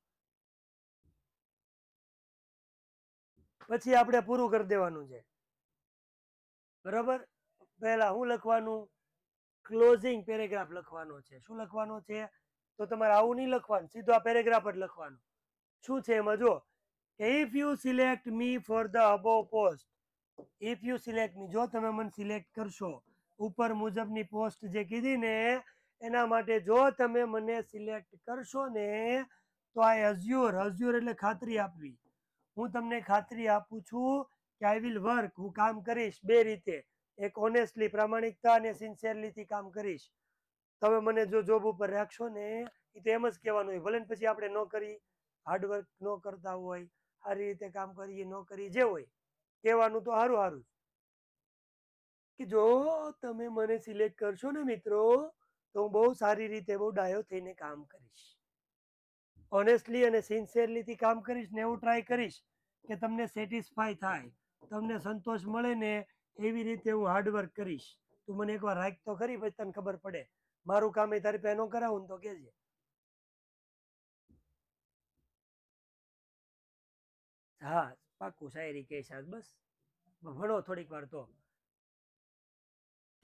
પછી આપણે પૂરું કરી દેવાનું છે બરાબર પહેલા હું લખવાનું ક્લોઝિંગ પેરેગ્રાફ લખવાનો છે શું લખવાનો છે તો તમારે આવું નહીં લખવાનું સીધો આ પેરેગ્રાફ જ લખવાનો શું છે એમાં જો if you select me for the above post if you select me જો તમે મને સિલેક્ટ કરશો ઉપર મુજબની પોસ્ટ જે કીધી ને એના માટે જો તમે મને સિલેક્ટ કરશો ને તો આ અઝ્યોર અઝ્યોર એટલે ખાતરી આપવી હું તમને ખાતરી આપું છું કે આઈ વિલ વર્ક હું કામ કરીશ બે રીતે એક ઓનેસ્ટલી પ્રામાણિકતા અને સિન્સિયરલીથી કામ કરીશ તમે મને જો જોબ ઉપર રાખશો ને એ તો એમ જ કહેવાનું હોય ભલે પછી આપણે ન કરી હાર્ડવર્ક ન કરતા હોય સારી રીતે કામ કરીએ ન કરી જે હોય કહેવાનું તો સારું સારું કે જો તમે મને સિલેક્ટ કરશો ને મિત્રો તો હું બહુ સારી રીતે બહુ ડાયો થઈને કામ કરીશ ઓનેસ્ટલી અને સિન્સિયરલીથી કામ કરીશ ને એવું ટ્રાય કરીશ કે તમને સેટિસ્ફાય થાય તમને સંતોષ મળે ને એવી રીતે હું હાર્ડવર્ક કરીશ તું મને એકવાર રાખ તો ખરી પછી તને ખબર પડે મારું કામ એ તારી પાસે કરાવું તો કેજે હા પાકું શાયરી કહેશ આજ બસ ભણો થોડીક વાર તો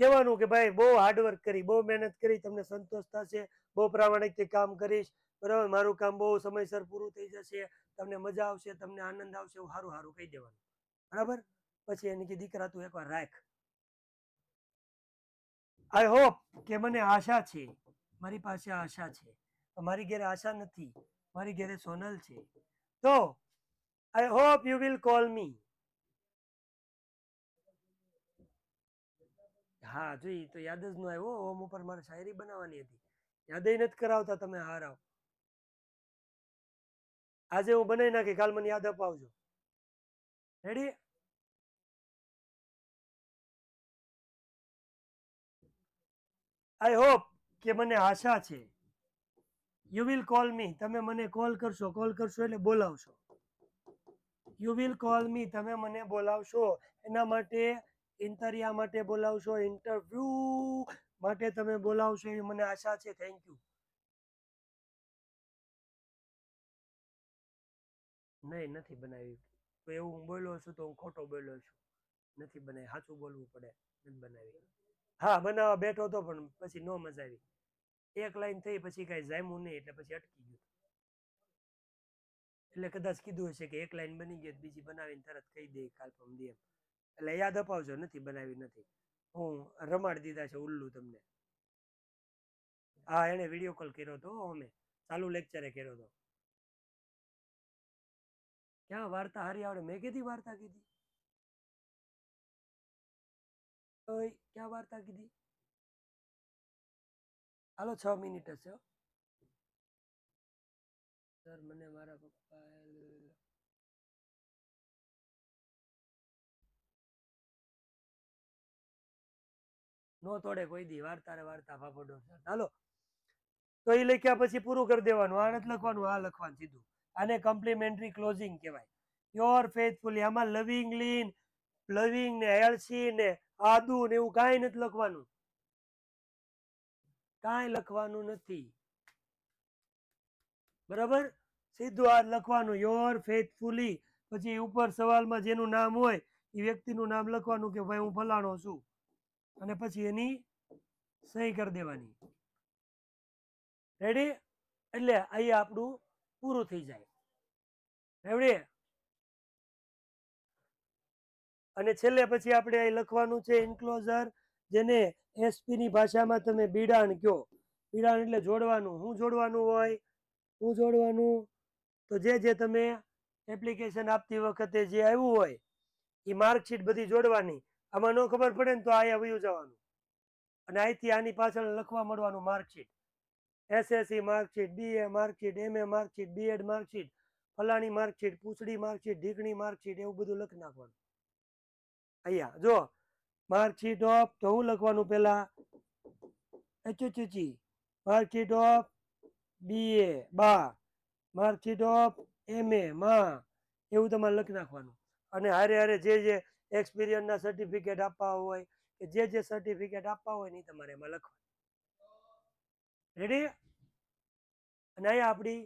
કહેવાનું કે ભાઈ બહુ હાર્ડવર્ક કરી બહુ મહેનત કરી તમને સંતોષ થશે બહુ પ્રામાણિકથી કામ કરીશ બરાબર મારું કામ બહુ સમયસર પૂરું થઈ જશે તમને મજા આવશે તમને આનંદ આવશે એવું સારું સારું કહી દેવાનું બરાબર પછી એને કે દીકરા તું એકવાર રાખ આઈ હોપ કે મને આશા છે મારી પાસે આશા છે મારી ઘેરે આશા નથી મારી ઘેરે સોનલ છે તો I hope you will call me હા જોઈ તો યાદ જ ન આવ્યો ઓમ ઉપર મારે શાયરી બનાવવાની હતી યાદ નથી કરાવતા તમે હાર હારાવ આજે હું બનાવી નાખી કાલ મને યાદ અપાવજો રેડી આઈ હોપ કે મને આશા છે યુ વિલ કોલ મી તમે મને કોલ કરશો કોલ કરશો એટલે બોલાવશો યુ વિલ કોલ મી તમે મને બોલાવશો એના માટે ઇન્ટરિયા માટે બોલાવશો ઇન્ટરવ્યુ માટે તમે બોલાવશો એવી મને આશા છે થેન્ક યુ નહીં નથી બનાવી તો એવું હું બોલ્યો છું તો હું ખોટો બોલ્યો છું નથી બનાવી સાચું બોલવું પડે નથી બનાવી હા બનાવવા બેઠો હતો પણ પછી નો મજા આવી એક લાઈન થઈ પછી કાંઈ જામ્યું નહીં એટલે પછી અટકી ગયું એટલે કદાચ કીધું હશે કે એક લાઈન બની ગઈ બીજી બનાવીને તરત કહી દે કાલ પમ દે એટલે યાદ અપાવજો નથી બનાવી નથી હું રમાડી દીધા છે ઉલ્લુ તમને હા એણે વિડીયો કોલ કર્યો હતો અમે ચાલુ લેક્ચરે કર્યો હતો ક્યાં વાર્તા હારી આવડે મેં કીધી વાર્તા કીધી ક્યાં વાર્તા કીધી હાલો છ મિનિટ હશે સર મને મારા પપ્પા નો તોડે કોઈ દી વાર્તા રે વાર્તા ફાફડો હાલો તો એ લખ્યા પછી પૂરું કરી દેવાનું આ નથી લખવાનું આ લખવાનું સીધું આને કમ્પ્લિમેન્ટરી ક્લોઝિંગ કહેવાય યોર ફેથફુલી આમાં લવિંગલી પ્લવિંગ ને એલસી ને આદુ ને એવું કાંઈ નથી લખવાનું કાંઈ લખવાનું નથી બરાબર સીધું આ લખવાનું યોર ફેથફુલી પછી ઉપર સવાલમાં જેનું નામ હોય એ વ્યક્તિનું નામ લખવાનું કે ભાઈ હું ફલાણો છું અને પછી એની સહી કરી દેવાની રેડી એટલે અહીંયા આપણું પૂરું થઈ જાય રેવડી અને છેલ્લે પછી આપણે અહીં લખવાનું છે એન્ક્લોઝર જેને એસપીની ભાષામાં તમે બિડાણ કહો બિડાણ એટલે જોડવાનું હું જોડવાનું હોય હું જોડવાનું તો જે જે તમે એપ્લિકેશન આપતી વખતે જે આવ્યું હોય એ માર્કશીટ બધી જોડવાની આમાં ન ખબર પડે ને તો અહીંયા વયું જવાનું અને અહીંથી આની પાછળ લખવા મળવાનું marksheet SSC marksheet BA marksheet MA marksheet BEd marksheet ફલાણી માર્કશીટ પૂછડી માર્કશીટ ઢીકણી માર્કશીટ એવું બધું લખી નાખવાનું અહીંયા જો માર્કશીટ ઓફ તો હું લખવાનું પહેલા એચુચુચી માર્કશીટ ઓફ બીએ બા માર્કશીટ ઓફ એમ એ માં એવું તમારે લખી નાખવાનું અને હારે હારે જે જે એક્સપિરિયન્સના સર્ટિફિકેટ આપવા હોય કે જે જે સર્ટિફિકેટ આપવા હોય ને તમારે એમાં લખવાનું રેડી અને અહીંયા આપણી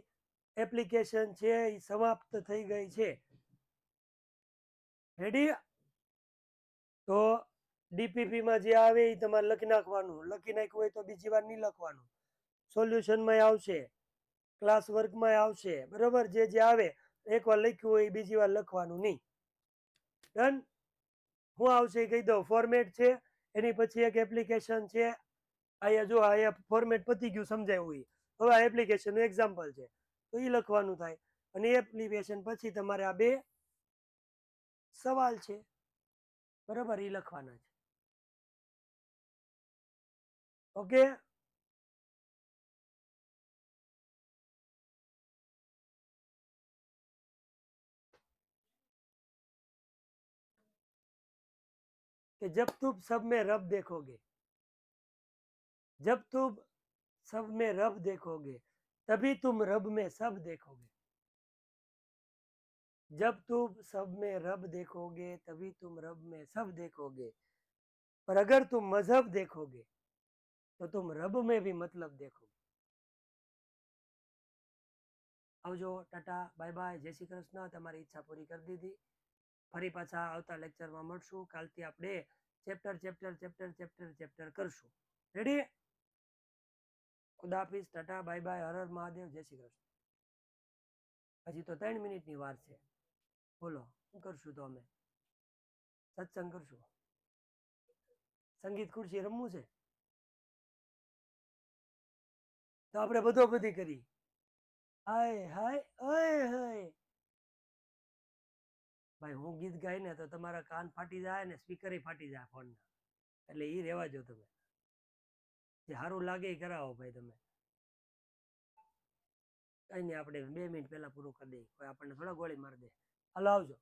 એપ્લિકેશન છે એ સમાપ્ત થઈ ગઈ છે રેડી તો ડીપીપીમાં જે આવે એ તમારે લખી નાખવાનું લખી નાખ્યું હોય તો બીજી વાર નહીં લખવાનું સોલ્યુશનમાં આવશે ક્લાસ વર્કમાં આવશે બરાબર જે જે આવે એકવાર લખ્યું હોય એ બીજી વાર લખવાનું નહીં ડન હું આવશે એ કહી દઉં ફોર્મેટ છે એની પછી એક એપ્લિકેશન છે અહીંયા જો અહીંયા ફોર્મેટ પતી ગયું સમજાયું હોય હવે આ એપ્લિકેશનનું એક્ઝામ્પલ છે તો એ લખવાનું થાય અને એપ્લિકેશન પછી તમારે આ બે સવાલ છે बराबर એ લખવાના છે कि जब तुम सब में रब देखोगे जब तुम सब में रब देखोगे तभी तुम रब में सब देखोगे जब तुम सब में रब देखोगे तभी तुम रब में सब देखोगे पर अगर तुम मजहब देखोगे तो तुम रब में भी मतलब देखोगे अब जो टाटा बाय बाय जय श्री कृष्ण तुम्हारी इच्छा पूरी कर दी थी फरी पाचा आता लेक्चर में मलसू कल थी अपने chapter chapter chapter chapter chapter करशू रेडी खुदाफिज टाटा बाय बाय हर हर महादेव जय श्री कृष्ण हजी तो तीन मिनिटी वार है બોલો શું કરશું તો અમે સત્સંગ કરશું સંગીત ખુરશી રમવું છે તો આપણે બધો બધી કરી હાય હાય હાય હાય ભાઈ હું ગીત ગાય ને તો તમારા કાન ફાટી જાય ને સ્પીકરે ફાટી જાય ફોનના એટલે એ રેવા જો તમે જે સારું લાગે એ કરાવો ભાઈ તમે કઈ નહીં આપણે બે મિનિટ પહેલા પૂરું કરી દઈએ કોઈ આપણને થોડા ગોળી મારી દે હલાવજો